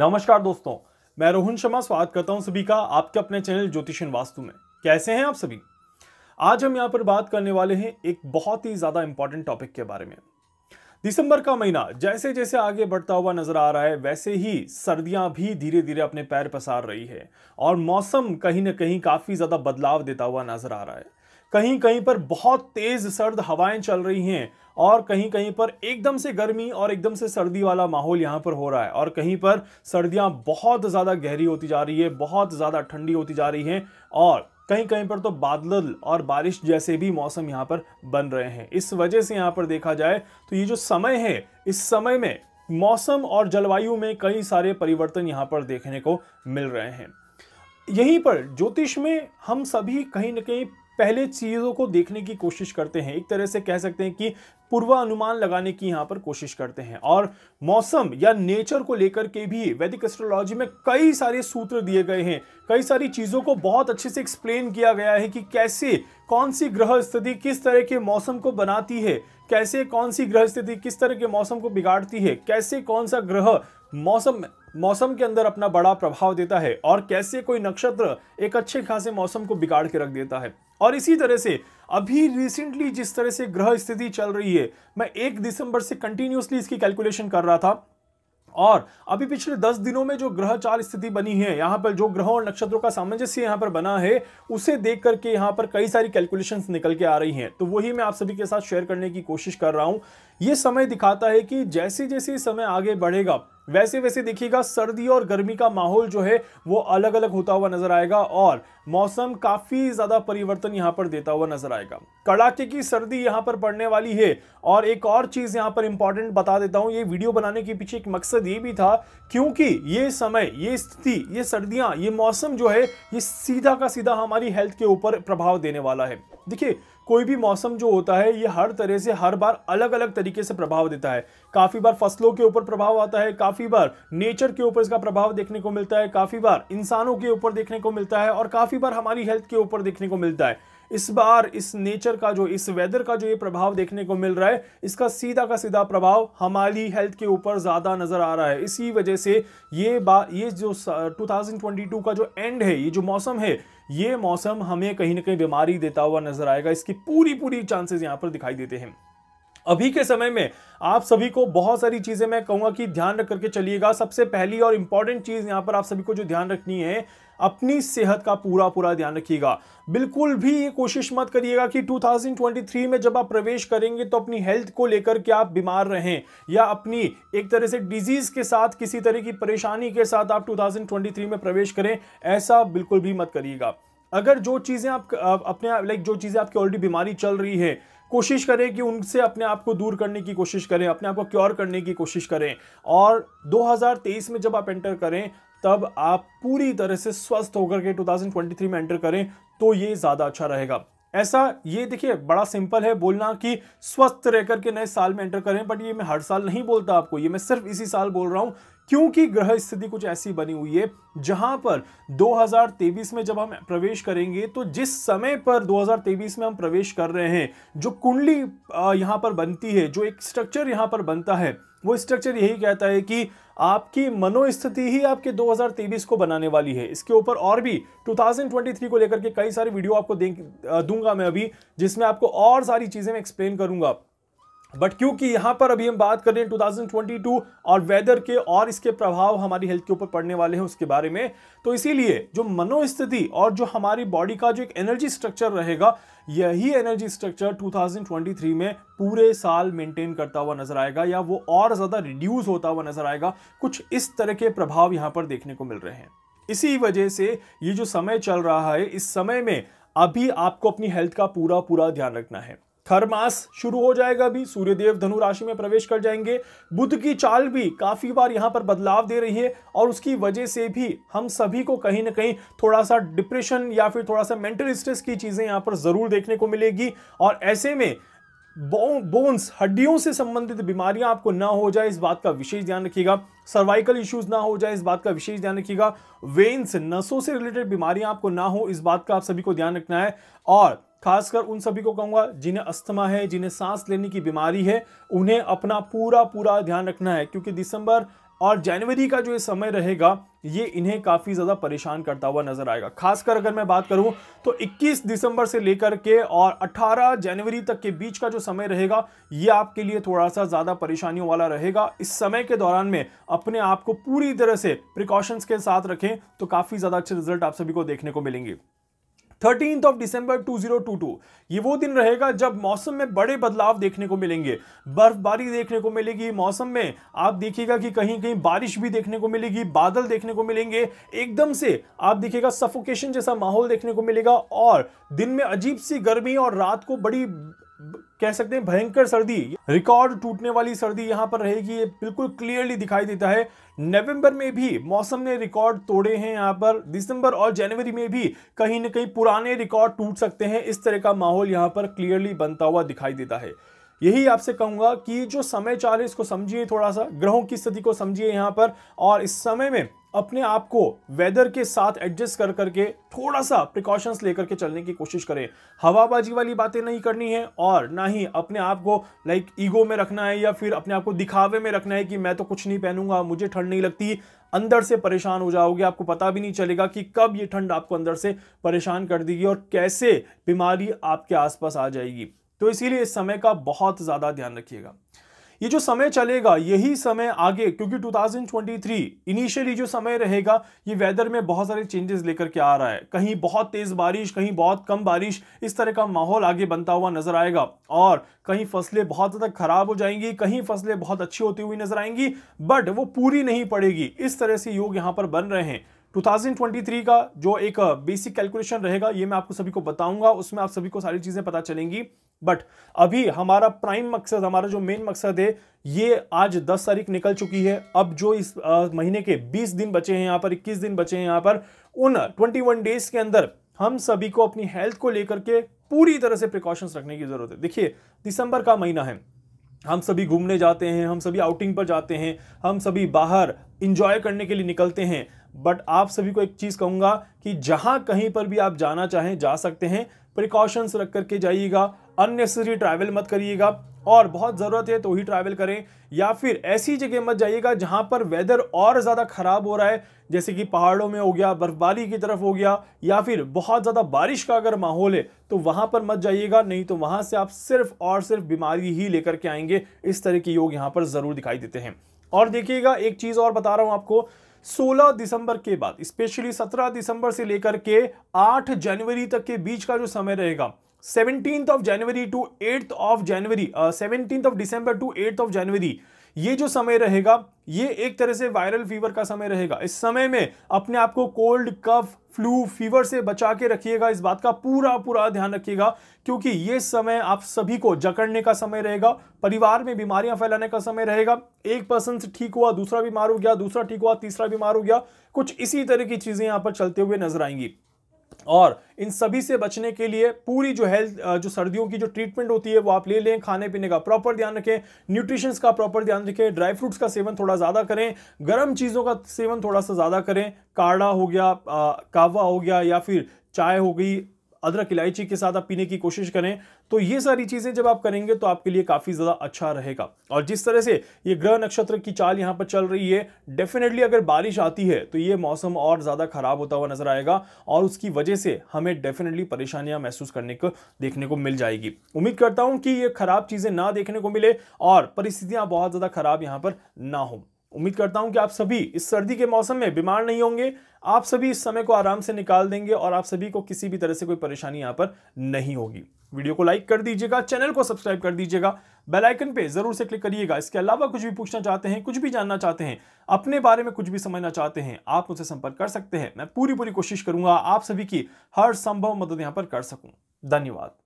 नमस्कार दोस्तों मैं रोहन शर्मा स्वागत करता हूं सभी का आपके अपने चैनल ज्योतिषन वास्तु में कैसे हैं आप सभी आज हम यहां पर बात करने वाले हैं एक बहुत ही ज़्यादा इंपॉर्टेंट टॉपिक के बारे में दिसंबर का महीना जैसे जैसे आगे बढ़ता हुआ नजर आ रहा है वैसे ही सर्दियां भी धीरे धीरे अपने पैर पसार रही है और मौसम कहीं ना कहीं काफ़ी ज़्यादा बदलाव देता हुआ नजर आ रहा है कहीं कहीं पर बहुत तेज सर्द हवाएं चल रही हैं और कहीं कहीं पर एकदम से गर्मी और एकदम से सर्दी वाला माहौल यहाँ पर हो रहा है और कहीं पर सर्दियाँ बहुत ज़्यादा गहरी होती जा रही है बहुत ज़्यादा ठंडी होती जा रही हैं और कहीं कहीं पर तो बादल और बारिश जैसे भी मौसम यहाँ पर बन रहे हैं इस वजह से यहाँ पर देखा जाए तो ये जो समय है इस समय में मौसम और जलवायु में कई सारे परिवर्तन यहाँ पर देखने को मिल रहे हैं यहीं पर ज्योतिष में हम सभी कहीं ना कहीं पहले चीज़ों को देखने की कोशिश करते हैं एक तरह से कह सकते हैं कि पूर्वानुमान लगाने की यहाँ पर कोशिश करते हैं और मौसम या नेचर को लेकर के भी वैदिक एस्ट्रोलॉजी में कई सारे सूत्र दिए गए हैं कई सारी चीज़ों को बहुत अच्छे से एक्सप्लेन किया गया है कि कैसे कौन सी ग्रह स्थिति किस तरह के मौसम को बनाती है कैसे कौन सी ग्रह स्थिति किस तरह के मौसम को बिगाड़ती है कैसे कौन सा ग्रह मौसम मौसम के अंदर अपना बड़ा प्रभाव देता है और कैसे कोई नक्षत्र एक अच्छे खासे मौसम को बिगाड़ के रख देता है और इसी तरह से अभी रिसेंटली जिस तरह से ग्रह स्थिति चल रही है मैं एक दिसंबर से कंटिन्यूसली इसकी कैलकुलेशन कर रहा था और अभी पिछले दस दिनों में जो ग्रह चाल स्थिति बनी है यहाँ पर जो ग्रहों और नक्षत्रों का सामंजस्य यहाँ पर बना है उसे देख करके यहाँ पर कई सारी कैलकुलेशंस निकल के आ रही हैं तो वही मैं आप सभी के साथ शेयर करने की कोशिश कर रहा हूँ ये समय दिखाता है कि जैसे जैसे समय आगे बढ़ेगा वैसे वैसे देखिएगा सर्दी और गर्मी का माहौल जो है वो अलग अलग होता हुआ नजर आएगा और मौसम काफी ज्यादा परिवर्तन यहां पर देता हुआ नजर आएगा कड़ाके की सर्दी यहाँ पर पड़ने वाली है और एक और चीज यहाँ पर इंपॉर्टेंट बता देता हूं ये वीडियो बनाने के पीछे एक मकसद ये भी था क्योंकि ये समय ये स्थिति ये सर्दियां ये मौसम जो है ये सीधा का सीधा हमारी हेल्थ के ऊपर प्रभाव देने वाला है देखिए कोई भी मौसम जो होता है ये हर तरह से हर बार अलग अलग तरीके से प्रभाव देता है काफ़ी बार फसलों के ऊपर प्रभाव आता है काफ़ी बार नेचर के ऊपर इसका प्रभाव देखने को मिलता है काफ़ी बार इंसानों के ऊपर देखने को मिलता है और काफ़ी बार हमारी हेल्थ के ऊपर देखने को मिलता है इस बार इस नेचर का जो इस वेदर का जो ये प्रभाव देखने को मिल रहा है इसका सीधा का सीधा प्रभाव हमारी हेल्थ के ऊपर ज़्यादा नज़र आ रहा है इसी वजह से ये बा ये जो 2022 का जो एंड है ये जो मौसम है ये मौसम हमें कहीं ना कहीं बीमारी देता हुआ नज़र आएगा इसकी पूरी पूरी चांसेज यहाँ पर दिखाई देते हैं अभी के समय में आप सभी को बहुत सारी चीज़ें मैं कहूँगा कि ध्यान रख करके चलिएगा सबसे पहली और इंपॉर्टेंट चीज़ यहाँ पर आप सभी को जो ध्यान रखनी है अपनी सेहत का पूरा पूरा ध्यान रखिएगा बिल्कुल भी ये कोशिश मत करिएगा कि 2023 में जब आप प्रवेश करेंगे तो अपनी हेल्थ को लेकर के आप बीमार रहें या अपनी एक तरह से डिजीज के साथ किसी तरह की परेशानी के साथ आप 2023 में प्रवेश करें ऐसा बिल्कुल भी मत करिएगा अगर जो चीज़ें आप अपने लाइक जो चीज़ें आपकी ऑलरेडी बीमारी चल रही है कोशिश करें कि उनसे अपने आप को दूर करने की कोशिश करें अपने आप को क्योर करने की कोशिश करें और 2023 में जब आप एंटर करें तब आप पूरी तरह से स्वस्थ होकर के 2023 में एंटर करें तो ये ज़्यादा अच्छा रहेगा ऐसा ये देखिए बड़ा सिंपल है बोलना कि स्वस्थ रहकर के नए साल में एंटर करें बट ये मैं हर साल नहीं बोलता आपको ये मैं सिर्फ इसी साल बोल रहा हूँ क्योंकि ग्रह स्थिति कुछ ऐसी बनी हुई है जहां पर 2023 में जब हम प्रवेश करेंगे तो जिस समय पर 2023 में हम प्रवेश कर रहे हैं जो कुंडली यहां पर बनती है जो एक स्ट्रक्चर यहां पर बनता है वो स्ट्रक्चर यही कहता है कि आपकी मनोस्थिति ही आपके 2023 को बनाने वाली है इसके ऊपर और भी 2023 को लेकर के कई सारे वीडियो आपको दूंगा मैं अभी जिसमें आपको और सारी चीज़ें मैं एक्सप्लेन करूंगा बट क्योंकि यहाँ पर अभी हम बात कर रहे हैं 2022 और वेदर के और इसके प्रभाव हमारी हेल्थ के ऊपर पड़ने वाले हैं उसके बारे में तो इसीलिए जो मनोस्थिति और जो हमारी बॉडी का जो एक एनर्जी स्ट्रक्चर रहेगा यही एनर्जी स्ट्रक्चर 2023 में पूरे साल मेंटेन करता हुआ नजर आएगा या वो और ज़्यादा रिड्यूस होता हुआ नजर आएगा कुछ इस तरह के प्रभाव यहाँ पर देखने को मिल रहे हैं इसी वजह से ये जो समय चल रहा है इस समय में अभी आपको अपनी हेल्थ का पूरा पूरा ध्यान रखना है खर मास शुरू हो जाएगा अभी सूर्यदेव धनु राशि में प्रवेश कर जाएंगे बुद्ध की चाल भी काफी बार यहाँ पर बदलाव दे रही है और उसकी वजह से भी हम सभी को कहीं ना कहीं थोड़ा सा डिप्रेशन या फिर थोड़ा सा मेंटल स्ट्रेस की चीजें यहाँ पर जरूर देखने को मिलेगी और ऐसे में बो, बोन्स हड्डियों से संबंधित बीमारियां आपको ना हो जाए इस बात का विशेष ध्यान रखिएगा सर्वाइकल इश्यूज ना हो जाए इस बात का विशेष ध्यान रखिएगा वेन्स नसों से रिलेटेड बीमारियां आपको ना हो इस बात का आप सभी को ध्यान रखना है और खासकर उन सभी को कहूंगा जिन्हें अस्थमा है जिन्हें सांस लेने की बीमारी है उन्हें अपना पूरा पूरा ध्यान रखना है क्योंकि दिसंबर और जनवरी का जो ये समय रहेगा ये इन्हें काफ़ी ज़्यादा परेशान करता हुआ नज़र आएगा खासकर अगर मैं बात करूं तो 21 दिसंबर से लेकर के और 18 जनवरी तक के बीच का जो समय रहेगा ये आपके लिए थोड़ा सा ज़्यादा परेशानियों वाला रहेगा इस समय के दौरान में अपने आप को पूरी तरह से प्रिकॉशंस के साथ रखें तो काफ़ी ज़्यादा अच्छे रिजल्ट आप सभी को देखने को मिलेंगे थर्टीन ऑफ टू 2022 ये वो दिन रहेगा जब मौसम में बड़े बदलाव देखने को मिलेंगे बर्फबारी देखने को मिलेगी मौसम में आप देखिएगा कि कहीं कहीं बारिश भी देखने को मिलेगी बादल देखने को मिलेंगे एकदम से आप देखिएगा सफोकेशन जैसा माहौल देखने को मिलेगा और दिन में अजीब सी गर्मी और रात को बड़ी कह सकते हैं भयंकर सर्दी रिकॉर्ड टूटने वाली सर्दी यहाँ पर रहेगी ये बिल्कुल क्लियरली दिखाई देता है नवंबर में भी मौसम ने रिकॉर्ड तोड़े हैं यहाँ पर दिसंबर और जनवरी में भी कहीं ना कहीं पुराने रिकॉर्ड टूट सकते हैं इस तरह का माहौल यहाँ पर क्लियरली बनता हुआ दिखाई देता है यही आपसे कहूंगा कि जो समय चाल है इसको समझिए थोड़ा सा ग्रहों की स्थिति को समझिए यहाँ पर और इस समय में अपने आप को वेदर के साथ एडजस्ट कर करके थोड़ा सा प्रिकॉशंस लेकर के चलने की कोशिश करें हवाबाजी वाली बातें नहीं करनी है और ना ही अपने आप को लाइक ईगो में रखना है या फिर अपने आप को दिखावे में रखना है कि मैं तो कुछ नहीं पहनूंगा मुझे ठंड नहीं लगती अंदर से परेशान हो जाओगे आपको पता भी नहीं चलेगा कि कब ये ठंड आपको अंदर से परेशान कर देगी और कैसे बीमारी आपके आसपास आ जाएगी तो इसीलिए इस समय का बहुत ज़्यादा ध्यान रखिएगा ये जो समय चलेगा यही समय आगे क्योंकि 2023 इनिशियली जो समय रहेगा ये वेदर में बहुत सारे चेंजेस लेकर के आ रहा है कहीं बहुत तेज़ बारिश कहीं बहुत कम बारिश इस तरह का माहौल आगे बनता हुआ नजर आएगा और कहीं फसलें बहुत ज़्यादा ख़राब हो जाएंगी कहीं फसलें बहुत अच्छी होती हुई नजर आएंगी बट वो पूरी नहीं पड़ेगी इस तरह से योग यहाँ पर बन रहे हैं 2023 का जो एक बेसिक कैलकुलेशन रहेगा ये मैं आपको सभी को बताऊंगा उसमें आप सभी को सारी चीज़ें पता चलेंगी बट अभी हमारा प्राइम मकसद हमारा जो मेन मकसद है ये आज 10 तारीख निकल चुकी है अब जो इस आ, महीने के 20 दिन बचे हैं यहाँ पर 21 दिन बचे हैं यहाँ पर उन 21 डेज के अंदर हम सभी को अपनी हेल्थ को लेकर के पूरी तरह से प्रिकॉशंस रखने की ज़रूरत है देखिए दिसंबर का महीना है हम सभी घूमने जाते हैं हम सभी आउटिंग पर जाते हैं हम सभी बाहर इंजॉय करने के लिए निकलते हैं बट आप सभी को एक चीज़ कहूँगा कि जहाँ कहीं पर भी आप जाना चाहें जा सकते हैं प्रिकॉशंस रख करके जाइएगा अननेसेसरी ट्रैवल मत करिएगा और बहुत ज़रूरत है तो ही ट्रैवल करें या फिर ऐसी जगह मत जाइएगा जहाँ पर वेदर और ज़्यादा ख़राब हो रहा है जैसे कि पहाड़ों में हो गया बर्फबारी की तरफ हो गया या फिर बहुत ज़्यादा बारिश का अगर माहौल है तो वहाँ पर मत जाइएगा नहीं तो वहाँ से आप सिर्फ और सिर्फ बीमारी ही लेकर के आएंगे इस तरह के योग यहाँ पर ज़रूर दिखाई देते हैं और देखिएगा एक चीज़ और बता रहा हूँ आपको 16 दिसंबर के बाद स्पेशली 17 दिसंबर से लेकर के 8 जनवरी तक के बीच का जो समय रहेगा seventeen of January to eighth of January seventeen of December to eighth of January ये जो समय रहेगा ये एक तरह से वायरल फीवर का समय रहेगा इस समय में अपने आप को कोल्ड कफ फ्लू फीवर से बचा के रखिएगा इस बात का पूरा पूरा ध्यान रखिएगा क्योंकि ये समय आप सभी को जकड़ने का समय रहेगा परिवार में बीमारियां फैलाने का समय रहेगा एक पर्सन से ठीक हुआ दूसरा बीमार हो गया दूसरा ठीक हुआ तीसरा बीमार हो गया कुछ इसी तरह की चीजें यहां पर चलते हुए नजर आएंगी और इन सभी से बचने के लिए पूरी जो हेल्थ जो सर्दियों की जो ट्रीटमेंट होती है वो आप ले लें खाने पीने का प्रॉपर ध्यान रखें न्यूट्रिशंस का प्रॉपर ध्यान रखें ड्राई फ्रूट्स का सेवन थोड़ा ज़्यादा करें गर्म चीज़ों का सेवन थोड़ा सा ज़्यादा करें काढ़ा हो गया कावा हो गया या फिर चाय हो गई अदरक इलायची के साथ आप पीने की कोशिश करें तो ये सारी चीज़ें जब आप करेंगे तो आपके लिए काफ़ी ज़्यादा अच्छा रहेगा और जिस तरह से ये ग्रह नक्षत्र की चाल यहाँ पर चल रही है डेफिनेटली अगर बारिश आती है तो ये मौसम और ज़्यादा ख़राब होता हुआ नज़र आएगा और उसकी वजह से हमें डेफिनेटली परेशानियां महसूस करने को देखने को मिल जाएगी उम्मीद करता हूँ कि ये ख़राब चीज़ें ना देखने को मिले और परिस्थितियां बहुत ज़्यादा ख़राब यहां पर ना हो उम्मीद करता हूं कि आप सभी इस सर्दी के मौसम में बीमार नहीं होंगे आप सभी इस समय को आराम से निकाल देंगे और आप सभी को किसी भी तरह से कोई परेशानी यहाँ पर नहीं होगी वीडियो को लाइक कर दीजिएगा चैनल को सब्सक्राइब कर दीजिएगा बेल आइकन पे जरूर से क्लिक करिएगा इसके अलावा कुछ भी पूछना चाहते हैं कुछ भी जानना चाहते हैं अपने बारे में कुछ भी समझना चाहते हैं आप मुझसे संपर्क कर सकते हैं मैं पूरी पूरी कोशिश करूंगा आप सभी की हर संभव मदद यहाँ पर कर सकूँ धन्यवाद